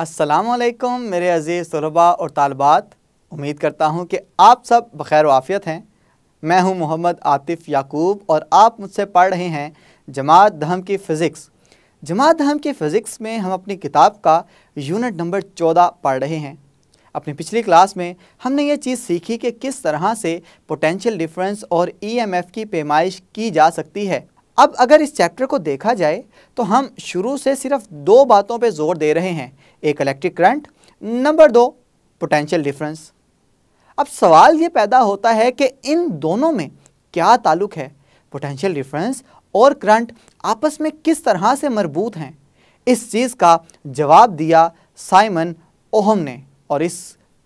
असलकम मेरे अज़ीज़ तलबा और तालबात उम्मीद करता हूँ कि आप सब बखैर वाफ़ियत हैं मैं हूँ मोहम्मद आतिफ़ याकूब और आप मुझसे पढ़ रहे हैं जमात दहम की फ़िज़िक्स जमात दहम की फ़िज़िक्स में हम अपनी किताब का यूनिट नंबर चौदह पढ़ रहे हैं अपनी पिछली क्लास में हमने ये चीज़ सीखी कि किस तरह से पोटेंशियल डिफरेंस और एफ़ e की पैमाइश की जा सकती है अब अगर इस चैप्टर को देखा जाए तो हम शुरू से सिर्फ दो बातों पे जोर दे रहे हैं एक इलेक्ट्रिक करंट नंबर दो पोटेंशियल डिफरेंस अब सवाल ये पैदा होता है कि इन दोनों में क्या ताल्लुक है पोटेंशियल डिफरेंस और करंट आपस में किस तरह से मरबूत हैं इस चीज़ का जवाब दिया साइमन ओहम ने और इस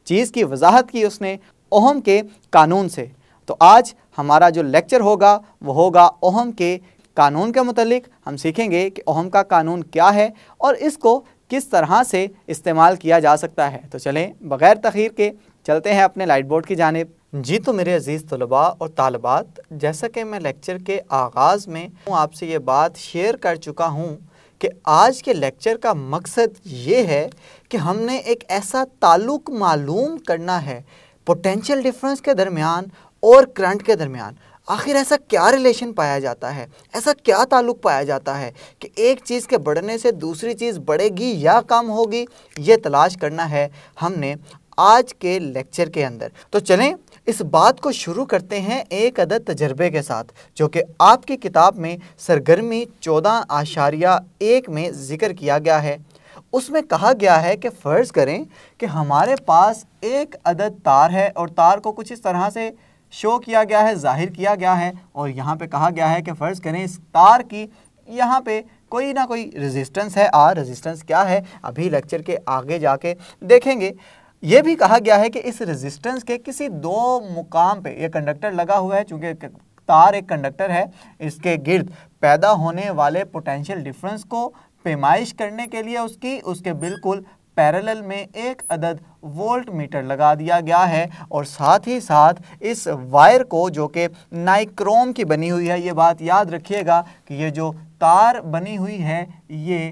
चीज़ की वजाहत की उसने ओहम के कानून से तो आज हमारा जो लेक्चर होगा वो होगा ओहम के कानून के मतलब हम सीखेंगे कि ओहम का कानून क्या है और इसको किस तरह से इस्तेमाल किया जा सकता है तो चलें बग़ैर तखीर के चलते हैं अपने लाइट बोर्ड की जानब जी तो मेरे अज़ीज़ तलबा और तालबात जैसा कि मैं लेक्चर के आगाज़ में आपसे ये बात शेयर कर चुका हूँ कि आज के लेक्चर का मकसद ये है कि हमने एक ऐसा ताल्लुक मालूम करना है पोटेंशियल डिफरेंस के दरमियान और करंट के दरमियान आखिर ऐसा क्या रिलेशन पाया जाता है ऐसा क्या ताल्लुक पाया जाता है कि एक चीज़ के बढ़ने से दूसरी चीज़ बढ़ेगी या कम होगी ये तलाश करना है हमने आज के लेक्चर के अंदर तो चलें इस बात को शुरू करते हैं एक अदद तजर्बे के साथ जो कि आपकी किताब में सरगर्मी चौदह आशारिया एक में ज़िक्र किया गया है उसमें कहा गया है कि फ़र्ज़ करें कि हमारे पास एक अदद तार है और तार को कुछ इस तरह से शो किया गया है जाहिर किया गया है और यहाँ पे कहा गया है कि फ़र्ज़ करें इस तार की यहाँ पे कोई ना कोई रेजिस्टेंस है आ रेजिस्टेंस क्या है अभी लेक्चर के आगे जाके देखेंगे ये भी कहा गया है कि इस रेजिस्टेंस के किसी दो मुकाम पे ये कंडक्टर लगा हुआ है चूँकि तार एक कंडक्टर है इसके गिर्द पैदा होने वाले पोटेंशियल डिफरेंस को पेमाइश करने के लिए उसकी उसके बिल्कुल पैरेलल में एक अदद वोल्ट मीटर लगा दिया गया है और साथ ही साथ इस वायर को जो कि नाइक्रोम की बनी हुई है ये बात याद रखिएगा कि ये जो तार बनी हुई है ये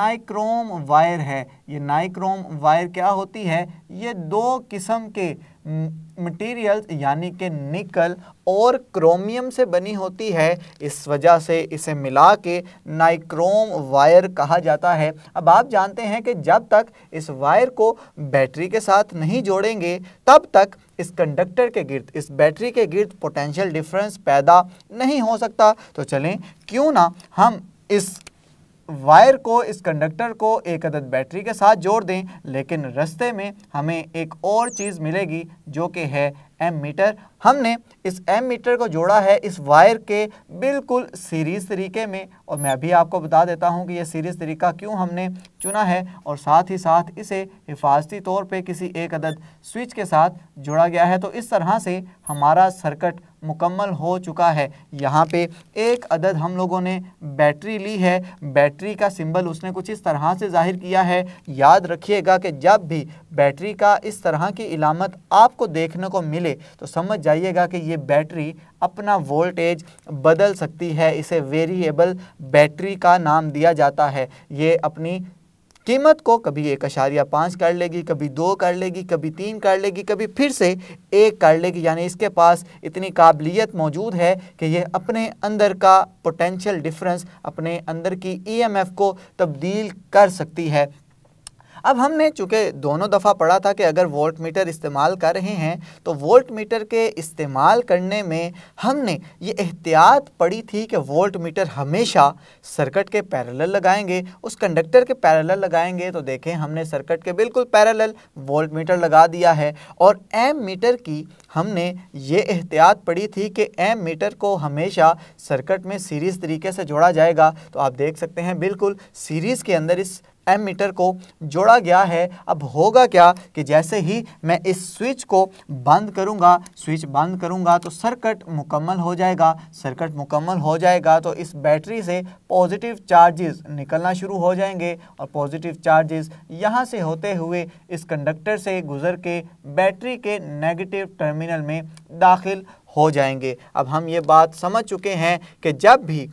नाइक्रोम वायर है ये नाइक्रोम वायर क्या होती है ये दो किस्म के मटेरियल्स यानी कि निकल और क्रोमियम से बनी होती है इस वजह से इसे मिला के नाइक्रोम वायर कहा जाता है अब आप जानते हैं कि जब तक इस वायर को बैटरी के साथ नहीं जोड़ेंगे तब तक इस कंडक्टर के गिर्द इस बैटरी के गिर्द पोटेंशियल डिफरेंस पैदा नहीं हो सकता तो चलें क्यों ना हम इस वायर को इस कंडक्टर को एक अदद बैटरी के साथ जोड़ दें लेकिन रास्ते में हमें एक और चीज़ मिलेगी जो कि है एम मीटर हमने इस एम मीटर को जोड़ा है इस वायर के बिल्कुल सीरीज तरीके में और मैं भी आपको बता देता हूं कि ये सीरीज तरीका क्यों हमने चुना है और साथ ही साथ इसे हिफाजती तौर पे किसी एक अदद स्विच के साथ जोड़ा गया है तो इस तरह से हमारा सर्किट मुकम्मल हो चुका है यहाँ पे एक अदद हम लोगों ने बैटरी ली है बैटरी का सिंबल उसने कुछ इस तरह से जाहिर किया है याद रखिएगा कि जब भी बैटरी का इस तरह की इलामत आपको देखने को मिले तो समझ जाइएगा कि ये बैटरी अपना वोल्टेज बदल सकती है इसे वेरिएबल बैटरी का नाम दिया जाता है ये अपनी कीमत को कभी एक अशारिया पाँच कर लेगी कभी दो कर लेगी कभी तीन कर लेगी कभी फिर से एक कर लेगी यानी इसके पास इतनी काबिलियत मौजूद है कि यह अपने अंदर का पोटेंशियल डिफरेंस अपने अंदर की ईएमएफ e को तब्दील कर सकती है अब हमने चूँकि दोनों दफ़ा पढ़ा था कि अगर वोल्ट मीटर इस्तेमाल कर रहे हैं तो वोल्ट मीटर के इस्तेमाल करने में हमने ये एहतियात पड़ी थी कि वोल्ट मीटर हमेशा सर्कट के पैरेलल लगाएंगे उस कंडक्टर के पैरेलल लगाएंगे तो देखें हमने सर्कट के बिल्कुल पैरेलल वोल्ट मीटर लगा दिया है और एम मीटर की हमने ये एहतियात पड़ी थी कि एम मीटर को हमेशा सर्कट में सीरीज़ तरीके से जोड़ा जाएगा तो आप देख सकते हैं बिल्कुल सीरीज़ के अंदर इस एम मीटर को जोड़ा गया है अब होगा क्या कि जैसे ही मैं इस स्विच को बंद करूंगा स्विच बंद करूंगा तो सर्किट मुकम्मल हो जाएगा सर्किट मुकम्मल हो जाएगा तो इस बैटरी से पॉजिटिव चार्जेस निकलना शुरू हो जाएंगे और पॉजिटिव चार्जेस यहाँ से होते हुए इस कंडक्टर से गुजर के बैटरी के नेगेटिव टर्मिनल में दाखिल हो जाएंगे अब हम ये बात समझ चुके हैं कि जब भी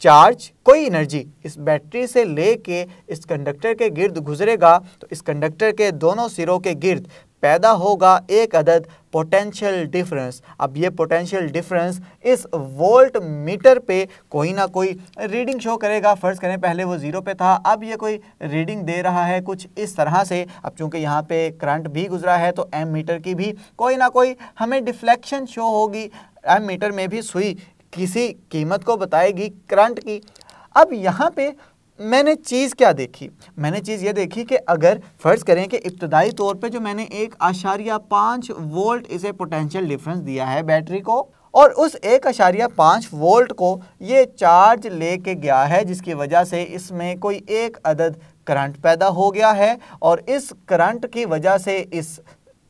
चार्ज कोई एनर्जी इस बैटरी से लेके इस कंडक्टर के गिर्द गुजरेगा तो इस कंडक्टर के दोनों सिरों के गिर्द पैदा होगा एक अदद पोटेंशियल डिफरेंस अब ये पोटेंशियल डिफरेंस इस वोल्ट मीटर पे कोई ना कोई रीडिंग शो करेगा फ़र्ज़ करें पहले वो ज़ीरो पे था अब ये कोई रीडिंग दे रहा है कुछ इस तरह से अब चूंकि यहाँ पे करंट भी गुजरा है तो एम मीटर की भी कोई ना कोई हमें डिफ्लेक्शन शो होगी एम मीटर में भी सुई किसी कीमत को बताएगी करंट की अब यहाँ पे मैंने चीज़ क्या देखी मैंने चीज़ ये देखी कि अगर फ़र्ज़ करें कि इब्तदाई तौर पे जो मैंने एक आशारिया पाँच वोल्ट इसे पोटेंशियल डिफरेंस दिया है बैटरी को और उस एक आशारिया पाँच वोल्ट को ये चार्ज लेके गया है जिसकी वजह से इसमें कोई एक अदद करंट पैदा हो गया है और इस करंट की वजह से इस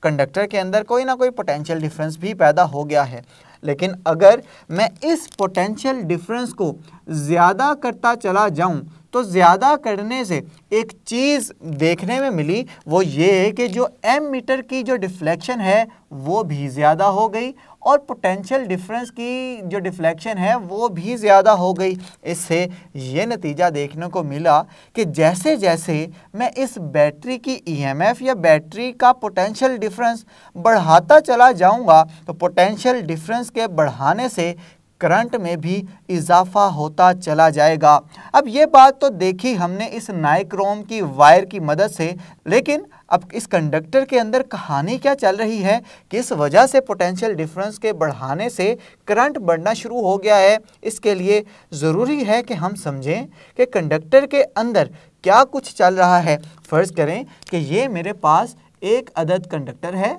कंडक्टर के अंदर कोई ना कोई पोटेंशियल डिफरेंस भी पैदा हो गया है लेकिन अगर मैं इस पोटेंशियल डिफरेंस को ज़्यादा करता चला जाऊँ तो ज़्यादा करने से एक चीज़ देखने में मिली वो ये है कि जो एम मीटर की जो डिफ्लेक्शन है वो भी ज़्यादा हो गई और पोटेंशियल डिफरेंस की जो डिफ्लेक्शन है वो भी ज़्यादा हो गई इससे ये नतीजा देखने को मिला कि जैसे जैसे मैं इस बैटरी की ईएमएफ e या बैटरी का पोटेंशियल डिफरेंस बढ़ाता चला जाऊंगा तो पोटेंशियल डिफरेंस के बढ़ाने से करंट में भी इजाफा होता चला जाएगा अब ये बात तो देखी हमने इस नाइक्रोम की वायर की मदद से लेकिन अब इस कंडक्टर के अंदर कहानी क्या चल रही है किस वजह से पोटेंशियल डिफरेंस के बढ़ाने से करंट बढ़ना शुरू हो गया है इसके लिए ज़रूरी है कि हम समझें कि कंडक्टर के अंदर क्या कुछ चल रहा है फ़र्ज़ करें कि ये मेरे पास एक अदद कंडक्टर है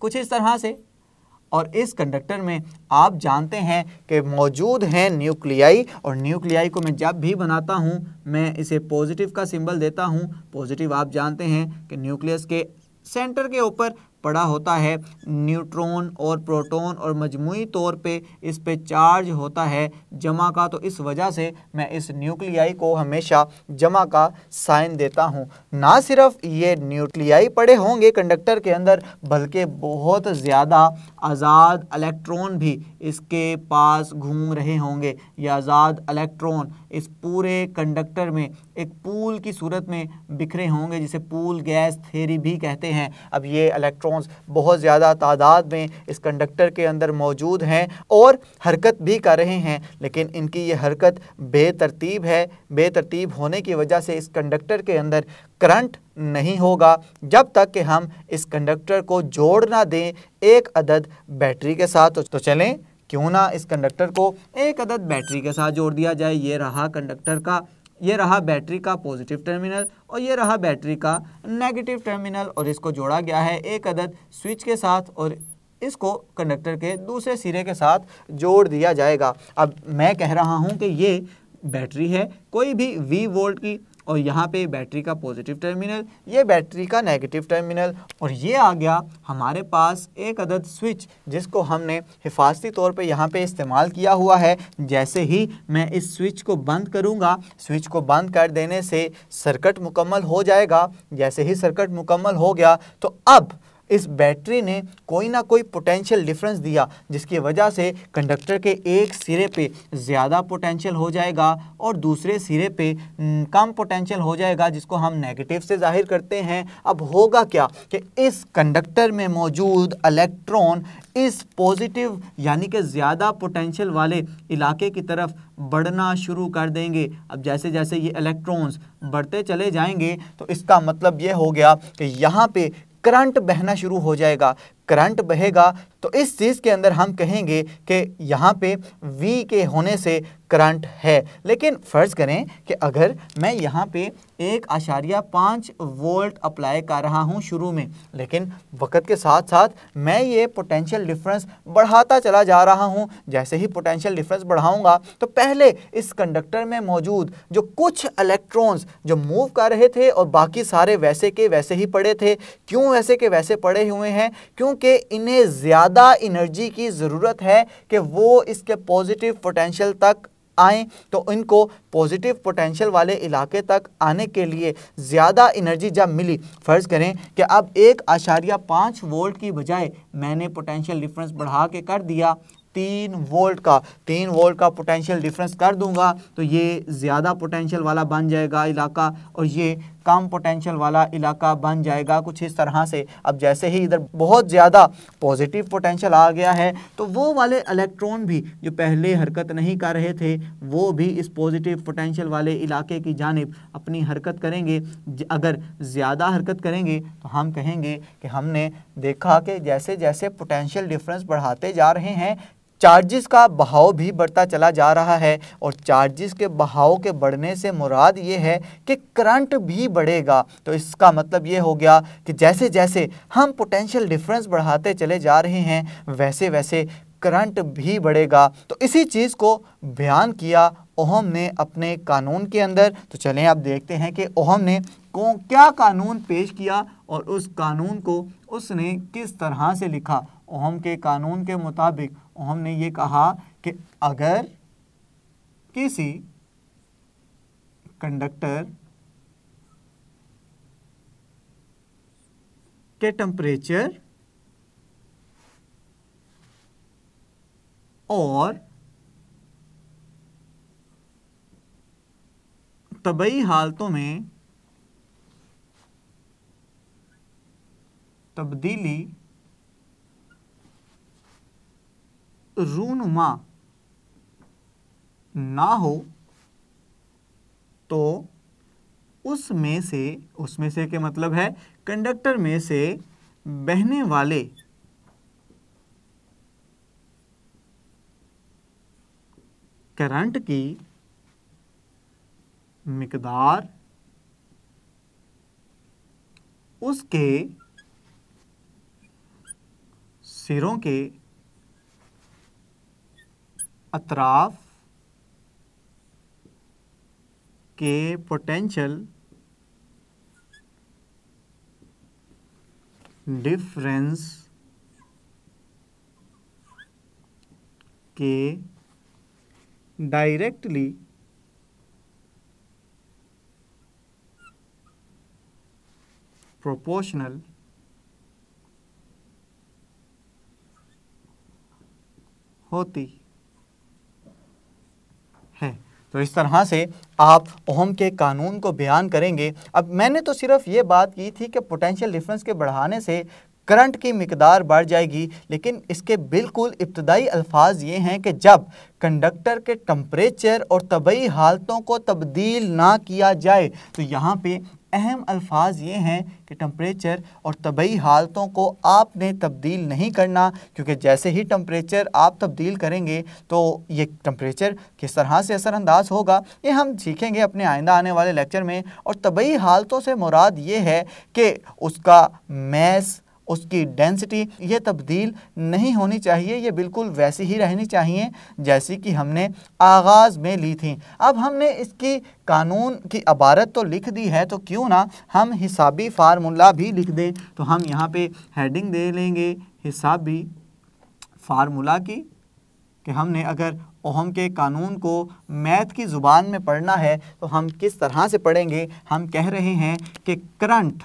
कुछ इस तरह से और इस कंडक्टर में आप जानते हैं कि मौजूद हैं न्यूक्लियाई और न्यूक्लियाई को मैं जब भी बनाता हूं मैं इसे पॉजिटिव का सिंबल देता हूं पॉजिटिव आप जानते हैं कि न्यूक्लियस के सेंटर के ऊपर पड़ा होता है न्यूट्रॉन और प्रोटॉन और मजमू तौर पे इस पे चार्ज होता है जमा का तो इस वजह से मैं इस न्यूक्लियाई को हमेशा जमा का साइन देता हूँ ना सिर्फ ये न्यूक्लियाई पड़े होंगे कंडक्टर के अंदर बल्कि बहुत ज़्यादा आज़ाद इलेक्ट्रॉन भी इसके पास घूम रहे होंगे ये आज़ाद इलेक्ट्रॉन इस पूरे कंडक्टर में एक पूल की सूरत में बिखरे होंगे जिसे पूल गैस थेरी भी कहते हैं अब ये इलेक्ट्रॉन्स बहुत ज़्यादा तादाद में इस कंडक्टर के अंदर मौजूद हैं और हरकत भी कर रहे हैं लेकिन इनकी ये हरकत बेतरतीब है बेतरतीब होने की वजह से इस कंडक्टर के अंदर करंट नहीं होगा जब तक कि हम इस कंडक्टर को जोड़ ना दें एक अदद बैटरी के साथ तो, तो चलें क्यों ना इस कंडक्टर को एक अदद बैटरी के साथ जोड़ दिया जाए ये रहा कंडक्टर का ये रहा बैटरी का पॉजिटिव टर्मिनल और ये रहा बैटरी का नेगेटिव टर्मिनल और इसको जोड़ा गया है एक अदद स्विच के साथ और इसको कंडक्टर के दूसरे सिरे के साथ जोड़ दिया जाएगा अब मैं कह रहा हूँ कि ये बैटरी है कोई भी वी वोल्ट की और यहाँ पे बैटरी का पॉजिटिव टर्मिनल ये बैटरी का नेगेटिव टर्मिनल और ये आ गया हमारे पास एक अदद स्विच जिसको हमने हिफाजती तौर पे यहाँ पे इस्तेमाल किया हुआ है जैसे ही मैं इस स्विच को बंद करूँगा स्विच को बंद कर देने से सर्कट मुकम्मल हो जाएगा जैसे ही सर्कट मुकम्मल हो गया तो अब इस बैटरी ने कोई ना कोई पोटेंशियल डिफरेंस दिया जिसकी वजह से कंडक्टर के एक सिरे पे ज़्यादा पोटेंशियल हो जाएगा और दूसरे सिरे पे हम्म, कम पोटेंशियल हो जाएगा जिसको हम नेगेटिव से जाहिर करते हैं अब होगा क्या कि इस कंडक्टर में मौजूद इलेक्ट्रॉन इस पॉजिटिव यानी कि ज़्यादा पोटेंशियल वाले इलाके की तरफ बढ़ना शुरू कर देंगे अब जैसे जैसे ये इलेक्ट्रॉन्स बढ़ते चले जाएंगे तो इसका मतलब ये हो गया कि यहाँ पे करंट बहना शुरू हो जाएगा करंट बहेगा तो इस चीज़ के अंदर हम कहेंगे कि यहाँ पे V के होने से करंट है लेकिन फ़र्ज़ करें कि अगर मैं यहाँ पे एक आशारिया पाँच वोल्ट अप्लाई कर रहा हूँ शुरू में लेकिन वक्त के साथ साथ मैं ये पोटेंशियल डिफरेंस बढ़ाता चला जा रहा हूँ जैसे ही पोटेंशियल डिफरेंस बढ़ाऊँगा तो पहले इस कंडक्टर में मौजूद जो कुछ इलेक्ट्रॉन्स जो मूव कर रहे थे और बाकी सारे वैसे के वैसे ही पड़े थे क्यों वैसे के वैसे पड़े हुए हैं क्यों क्योंकि इन्हें ज़्यादा इनर्जी की ज़रूरत है कि वो इसके पॉजिटिव पोटेंशियल तक आएँ तो इनको पॉजिटिव पोटेंशियल वाले इलाके तक आने के लिए ज़्यादा एनर्जी जब मिली फ़र्ज़ करें कि अब एक आशारिया पाँच वोल्ट की बजाय मैंने पोटेंशियल डिफरेंस बढ़ा के कर दिया तीन वोल्ट का तीन वोल्ट का पोटेंशियल डिफरेंस कर दूंगा तो ये ज़्यादा पोटेंशियल वाला बन जाएगा इलाका और ये कम पोटेंशियल वाला इलाका बन जाएगा कुछ इस तरह से अब जैसे ही इधर बहुत ज़्यादा पॉजिटिव पोटेंशियल आ गया है तो वो वाले इलेक्ट्रॉन भी जो पहले हरकत नहीं कर रहे थे वो भी इस पॉजिटिव पोटेंशियल वाले इलाके की जानब अपनी हरकत करेंगे अगर ज़्यादा हरकत करेंगे तो हम कहेंगे कि हमने देखा कि जैसे जैसे पोटेंशियल डिफरेंस बढ़ाते जा रहे हैं चार्जेस का बहाव भी बढ़ता चला जा रहा है और चार्जेस के बहाव के बढ़ने से मुराद ये है कि करंट भी बढ़ेगा तो इसका मतलब ये हो गया कि जैसे जैसे हम पोटेंशियल डिफरेंस बढ़ाते चले जा रहे हैं वैसे वैसे करंट भी बढ़ेगा तो इसी चीज़ को बयान किया ओहम ने अपने कानून के अंदर तो चलें आप देखते हैं कि ओहम ने को क्या कानून पेश किया और उस कानून को उसने किस तरह से लिखा ओहम के कानून के मुताबिक ओहम ने यह कहा कि अगर किसी कंडक्टर के टेम्परेचर और तबई हालतों में तब्दीली रूनुमा ना हो तो उसमें से उसमें से के मतलब है कंडक्टर में से बहने वाले करंट की मकदार उसके सिरों के अतराफ के पोटेंशियल डिफरेंस के डायरेक्टली प्रोपोर्शनल होती हैं तो इस तरह से आप ओहम के कानून को बयान करेंगे अब मैंने तो सिर्फ ये बात की थी कि पोटेंशियल डिफरेंस के बढ़ाने से करंट की मकदार बढ़ जाएगी लेकिन इसके बिल्कुल इब्तदाई अल्फाज ये हैं कि जब कंडक्टर के टम्परेचर और तबई हालतों को तब्दील ना किया जाए तो यहाँ पे अहम अल्फाज ये हैं कि टम्परेचर और तबी हालतों को आपने तब्दील नहीं करना क्योंकि जैसे ही टम्परेचर आप तब्दील करेंगे तो ये टम्परेचर किस तरह से असरानंदाज होगा ये हम सीखेंगे अपने आइंदा आने वाले लेक्चर में और तबी हालतों से मुराद ये है कि उसका मैस उसकी डेंसिटी ये तब्दील नहीं होनी चाहिए ये बिल्कुल वैसी ही रहनी चाहिए जैसी कि हमने आगाज़ में ली थी अब हमने इसकी कानून की अबारत तो लिख दी है तो क्यों ना हम हिसाबी फार्मूला भी लिख दें तो हम यहाँ पे हेडिंग दे लेंगे हिसाबी फार्मूला की कि हमने अगर ओहम के कानून को मैथ की ज़ुबान में पढ़ना है तो हम किस तरह से पढ़ेंगे हम कह रहे हैं कि करंट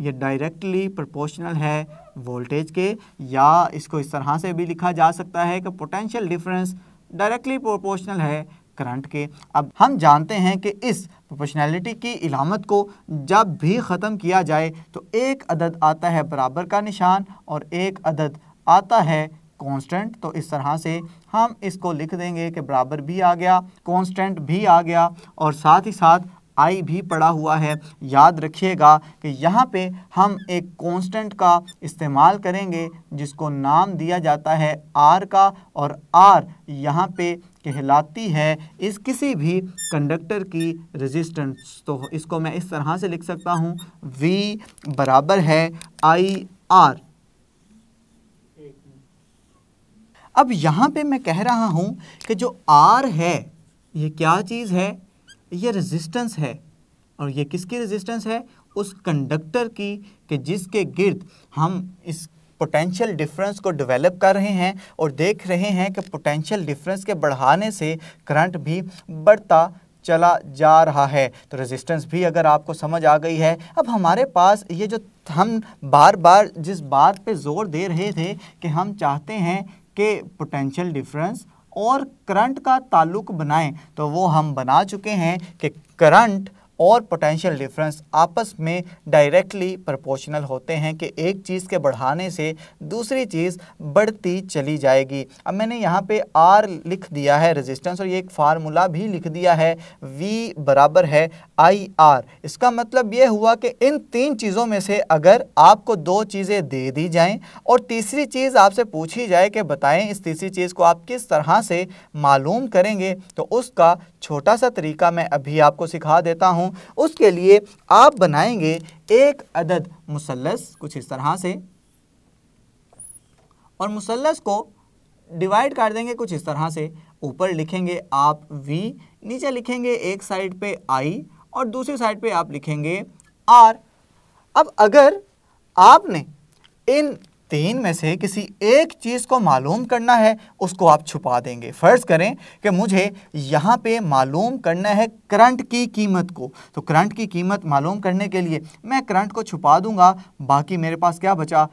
ये डायरेक्टली प्रोपोर्शनल है वोल्टेज के या इसको इस तरह से भी लिखा जा सकता है कि पोटेंशियल डिफरेंस डायरेक्टली प्रोपोर्शनल है करंट के अब हम जानते हैं कि इस प्रोपोर्शनैलिटी की इलामत को जब भी ख़त्म किया जाए तो एक अदद आता है बराबर का निशान और एक अदद आता है कांस्टेंट तो इस तरह से हम इसको लिख देंगे कि बराबर भी आ गया कांस्टेंट भी आ गया और साथ ही साथ आई भी पड़ा हुआ है याद रखिएगा कि यहाँ पे हम एक कांस्टेंट का इस्तेमाल करेंगे जिसको नाम दिया जाता है आर का और आर यहाँ पे कहलाती है इस किसी भी कंडक्टर की रेजिस्टेंस तो इसको मैं इस तरह से लिख सकता हूँ वी बराबर है आई आर अब यहाँ पे मैं कह रहा हूँ कि जो आर है ये क्या चीज़ है ये रेजिस्टेंस है और ये किसकी रेजिस्टेंस है उस कंडक्टर की कि जिसके गिर्द हम इस पोटेंशियल डिफरेंस को डेवलप कर रहे हैं और देख रहे हैं कि पोटेंशियल डिफरेंस के बढ़ाने से करंट भी बढ़ता चला जा रहा है तो रेजिस्टेंस भी अगर आपको समझ आ गई है अब हमारे पास ये जो हम बार बार जिस बात पे जोर दे रहे थे कि हम चाहते हैं कि पोटेंशियल डिफरेंस और करंट का ताल्लुक बनाएं तो वो हम बना चुके हैं कि करंट और पोटेंशियल डिफरेंस आपस में डायरेक्टली प्रोपोर्शनल होते हैं कि एक चीज़ के बढ़ाने से दूसरी चीज़ बढ़ती चली जाएगी अब मैंने यहाँ पे आर लिख दिया है रेजिस्टेंस और ये एक फार्मूला भी लिख दिया है वी बराबर है आई आर इसका मतलब ये हुआ कि इन तीन चीज़ों में से अगर आपको दो चीज़ें दे दी जाएं और तीसरी चीज़ आपसे पूछी जाए कि बताएं इस तीसरी चीज़ को आप किस तरह से मालूम करेंगे तो उसका छोटा सा तरीका मैं अभी आपको सिखा देता हूँ हूँ उसके लिए आप बनाएंगे एक अदद मुसलस कुछ इस तरह से और मुसलस को डिवाइड कर देंगे कुछ इस तरह से ऊपर लिखेंगे आप v नीचे लिखेंगे एक साइड पे i और दूसरी साइड पे आप लिखेंगे r अब अगर आपने इन तीन में से किसी एक चीज़ को मालूम करना है उसको आप छुपा देंगे फ़र्ज़ करें कि मुझे यहाँ पे मालूम करना है करंट की कीमत को तो करंट की कीमत मालूम करने के लिए मैं करंट को छुपा दूंगा बाकी मेरे पास क्या बचा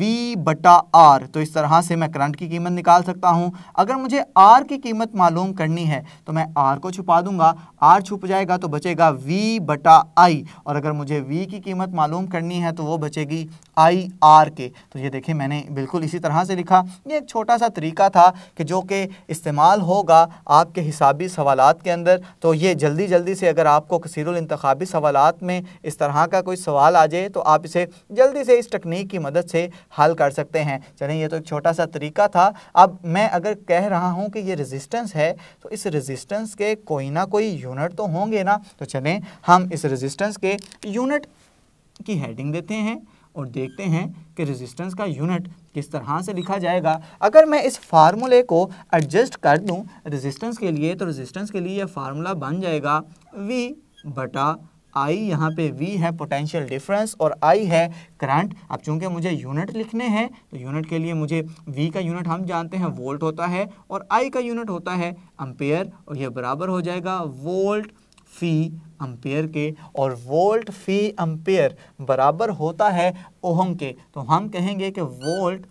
V बटा R तो इस तरह से मैं करंट की कीमत निकाल सकता हूं अगर मुझे R की कीमत मालूम करनी है तो मैं R को छुपा दूंगा R छुप जाएगा तो बचेगा V बटा आई और अगर मुझे V की कीमत मालूम करनी है तो वो बचेगी आई आर के तो ये देखिए मैंने बिल्कुल इसी तरह से लिखा ये एक छोटा सा तरीका था कि जो कि इस्तेमाल होगा आपके हिसाबी सवाल के अंदर तो ये जल्दी जल्दी जल्दी से अगर आपको कसीरुल इंतबी सवाल में इस तरह का कोई सवाल आ जाए तो आप इसे जल्दी से इस टेक्निक की मदद से हल कर सकते हैं चलें ये तो एक छोटा सा तरीका था अब मैं अगर कह रहा हूँ कि ये रेजिस्टेंस है तो इस रेजिस्टेंस के कोई ना कोई यूनिट तो होंगे ना तो चलें हम इस रेजिस्टेंस के यूनिट की हेडिंग देते हैं और देखते हैं कि रेजिस्टेंस का यूनिट किस तरह से लिखा जाएगा अगर मैं इस फार्मूले को एडजस्ट कर दूं रेजिस्टेंस के लिए तो रेजिस्टेंस के लिए यह फार्मूला बन जाएगा वी बटा आई यहाँ पे वी है पोटेंशियल डिफरेंस और आई है करंट अब चूंकि मुझे यूनिट लिखने हैं तो यूनिट के लिए मुझे वी का यूनिट हम जानते हैं वोल्ट होता है और आई का यूनिट होता है अम्पेयर और यह बराबर हो जाएगा वोल्ट फ़ी अम्पेयर के और वोल्ट फ़ी अम्पेयर बराबर होता है ओहम के तो हम कहेंगे कि वोल्ट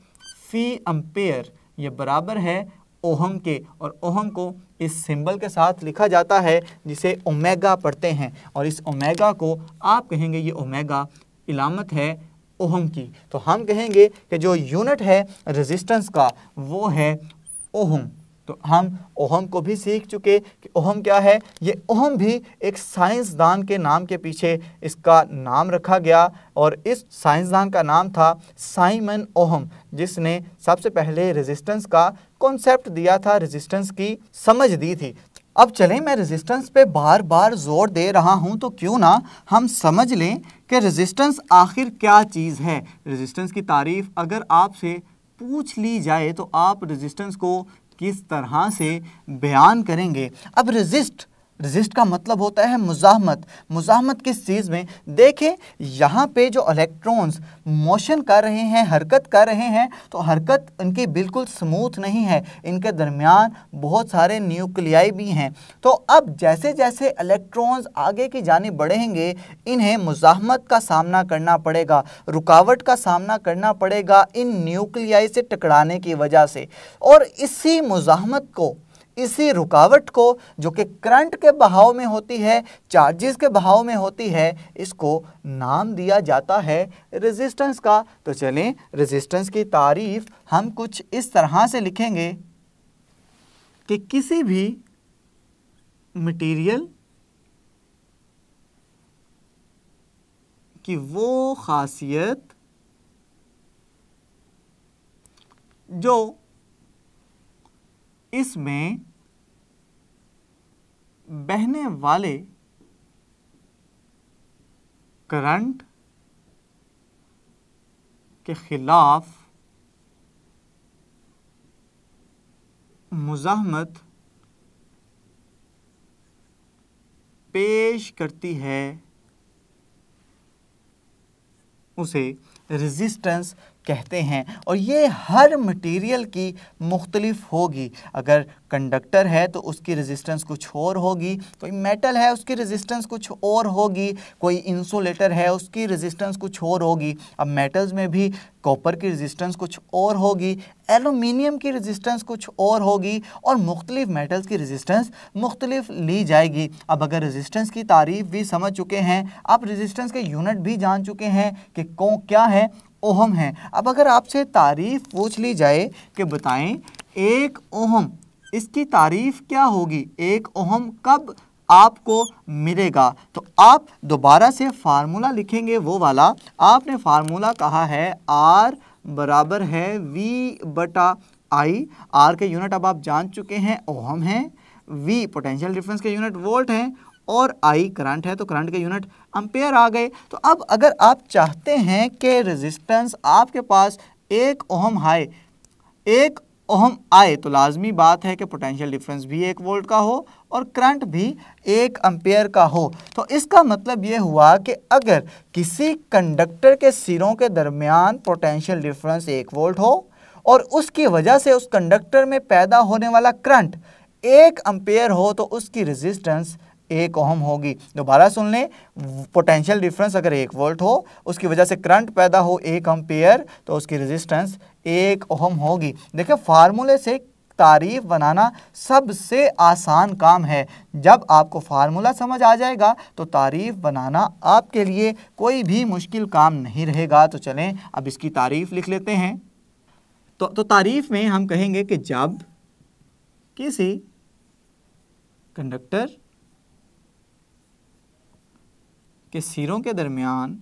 फ़ी अम्पेयर ये बराबर है ओहम के और ओहम को इस सिंबल के साथ लिखा जाता है जिसे ओमेगा पढ़ते हैं और इस ओमेगा को आप कहेंगे ये ओमेगा इलामत है ओहम की तो हम कहेंगे कि जो यूनिट है रेजिस्टेंस का वो है ओहम तो हम ओहम को भी सीख चुके कि ओहम क्या है ये ओहम भी एक साइंसदान के नाम के पीछे इसका नाम रखा गया और इस साइंसदान का नाम था साइमन ओहम जिसने सबसे पहले रेजिस्टेंस का कॉन्सेप्ट दिया था रेजिस्टेंस की समझ दी थी अब चलें मैं रेजिस्टेंस पे बार बार जोर दे रहा हूँ तो क्यों ना हम समझ लें कि रेजिस्टेंस आखिर क्या चीज़ है रेजिस्टेंस की तारीफ अगर आपसे पूछ ली जाए तो आप रेजिस्टेंस को किस तरह से बयान करेंगे अब रजिस्ट रजिस्ट का मतलब होता है मुजाहमत मुजाहमत किस चीज़ में देखें यहाँ पे जो इलेक्ट्रॉन्स मोशन कर रहे हैं हरकत कर रहे हैं तो हरकत इनकी बिल्कुल स्मूथ नहीं है इनके दरमियान बहुत सारे न्यूक्लियाई भी हैं तो अब जैसे जैसे इलेक्ट्रॉन्स आगे की जाने बढ़ेंगे इन्हें मुजाहमत का सामना करना पड़ेगा रुकावट का सामना करना पड़ेगा इन न्यूक्लियाई से टकराने की वजह से और इसी मुजाहमत को इसी रुकावट को जो कि करंट के बहाव में होती है चार्जेस के बहाव में होती है इसको नाम दिया जाता है रेजिस्टेंस का तो चलें रेजिस्टेंस की तारीफ हम कुछ इस तरह से लिखेंगे कि किसी भी मटेरियल की वो खासियत जो इसमें बहने वाले करंट के खिलाफ मुजामत पेश करती है उसे रेजिस्टेंस कहते हैं और ये हर मटेरियल की मुख्तलिफ होगी अगर कंडक्टर है तो उसकी रेजिस्टेंस कुछ और होगी कोई मेटल है उसकी रेजिस्टेंस कुछ और होगी कोई इंसुलेटर है उसकी रेजिस्टेंस कुछ और होगी अब मेटल्स में भी कॉपर की रेजिस्टेंस कुछ और होगी एलुमिनियम की रेजिस्टेंस कुछ और होगी और मुख्तलिफ मेटल्स की रेजिस्टेंस मुख्तलिफ ली जाएगी अब अगर रेजिस्टेंस की तारीफ भी समझ चुके हैं आप रेजिस्टेंस के यूनिट भी जान चुके हैं कि कौन क्या है ओहम है अब अगर आपसे तारीफ़ पूछ ली जाए कि बताएं एक ओहम इसकी तारीफ़ क्या होगी एक ओहम कब आपको मिलेगा तो आप दोबारा से फार्मूला लिखेंगे वो वाला आपने फार्मूला कहा है आर बराबर है वी बटा आई आर के यूनिट अब आप जान चुके हैं ओहम है वी पोटेंशियल डिफरेंस के यूनिट वोल्ट हैं और आई करंट है तो करंट के यूनिट अम्पेयर आ गए तो अब अगर आप चाहते हैं कि रेजिस्टेंस आपके पास एक ओहम हाई एक ओहम आए तो लाजमी बात है कि पोटेंशियल डिफरेंस भी एक वोल्ट का हो और करंट भी एक अम्पेयर का हो तो इसका मतलब ये हुआ कि अगर किसी कंडक्टर के सिरों के दरमियान पोटेंशियल डिफरेंस एक वोल्ट हो और उसकी वजह से उस कंडक्टर में पैदा होने वाला करंट एक अम्पेयर हो तो उसकी रेजिस्टेंस एक ओहम होगी दोबारा सुन लें पोटेंशियल डिफरेंस अगर एक वोल्ट हो उसकी वजह से करंट पैदा हो एक पेयर तो उसकी रेजिस्टेंस एक ओहम होगी देखिए फार्मूले से तारीफ बनाना सबसे आसान काम है जब आपको फार्मूला समझ आ जाएगा तो तारीफ बनाना आपके लिए कोई भी मुश्किल काम नहीं रहेगा तो चलें अब इसकी तारीफ लिख लेते हैं तो, तो तारीफ में हम कहेंगे कि जब किसी कंडक्टर कि सिरों के दरमियान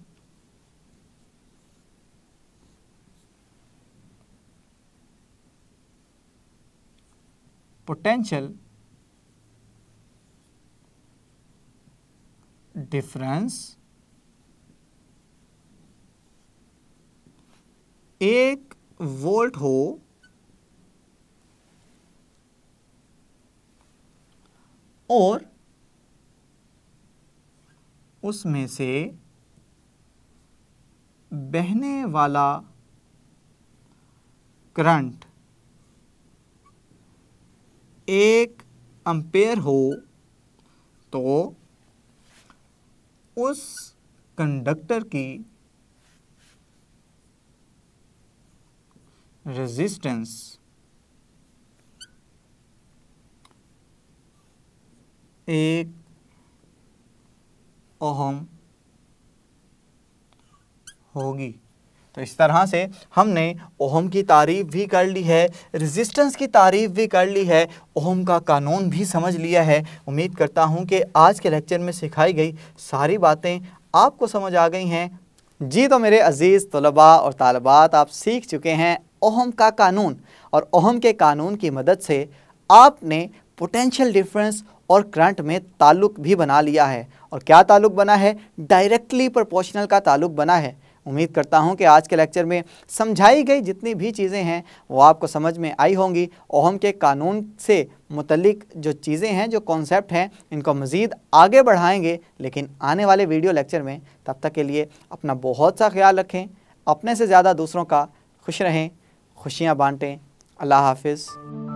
पोटेंशियल डिफरेंस एक वोल्ट हो और उसमें से बहने वाला करंट एक अम्पेयर हो तो उस कंडक्टर की रेजिस्टेंस एक ओहम होगी तो इस तरह से हमने ओहम की तारीफ भी कर ली है रेजिस्टेंस की तारीफ भी कर ली है ओहम का कानून भी समझ लिया है उम्मीद करता हूँ कि आज के लेक्चर में सिखाई गई सारी बातें आपको समझ आ गई हैं जी तो मेरे अज़ीज़ तलबा और तालबात आप सीख चुके हैं ओहम का कानून और ओहम के कानून की मदद से आपने पोटेंशियल डिफरेंस और करंट में ताल्लुक भी बना लिया है और क्या ताल्लुक बना है डायरेक्टली प्रोपोर्शनल का ताल्लुक बना है उम्मीद करता हूं कि आज के लेक्चर में समझाई गई जितनी भी चीज़ें हैं वो आपको समझ में आई होंगी ओहम के कानून से मुतलिक जो चीज़ें हैं जो कॉन्सेप्ट हैं इनको मज़ीद आगे बढ़ाएंगे लेकिन आने वाले वीडियो लेक्चर में तब तक के लिए अपना बहुत सा ख्याल रखें अपने से ज़्यादा दूसरों का खुश रहें खुशियाँ बाँटें अल्लाह हाफिज़